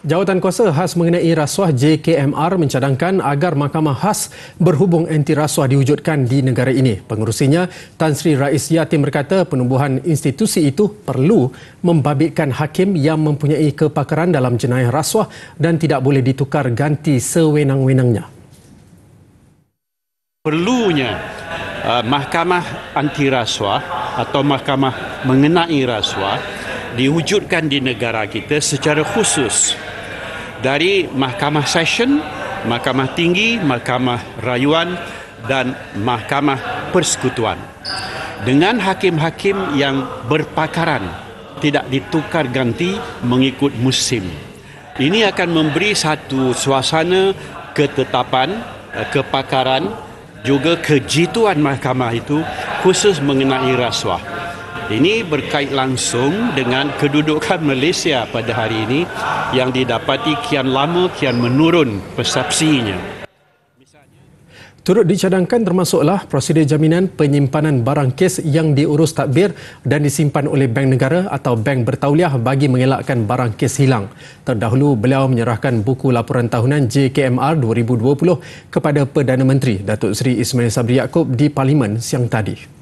Jawatan kuasa khas mengenai rasuah JKMR mencadangkan agar mahkamah khas berhubung anti rasuah diwujudkan di negara ini. Pengurusinya, Tan Sri Rais Yatim berkata penubuhan institusi itu perlu membabitkan hakim yang mempunyai kepakaran dalam jenayah rasuah dan tidak boleh ditukar ganti sewenang-wenangnya. Perlunya uh, mahkamah anti rasuah atau mahkamah mengenai rasuah diwujudkan di negara kita secara khusus dari mahkamah session, mahkamah tinggi, mahkamah rayuan dan mahkamah persekutuan. Dengan hakim-hakim yang berpakaran tidak ditukar ganti mengikut musim. Ini akan memberi satu suasana ketetapan, kepakaran juga kejituan mahkamah itu khusus mengenai rasuah. Ini berkait langsung dengan kedudukan Malaysia pada hari ini yang didapati kian lama kian menurun persepsinya. Turut dicadangkan termasuklah prosedur jaminan penyimpanan barang kes yang diurus takbir dan disimpan oleh bank negara atau bank bertauliah bagi mengelakkan barang kes hilang. Terdahulu, beliau menyerahkan buku laporan tahunan JKMR 2020 kepada Perdana Menteri Datuk Seri Ismail Sabri Yaakob di Parlimen siang tadi.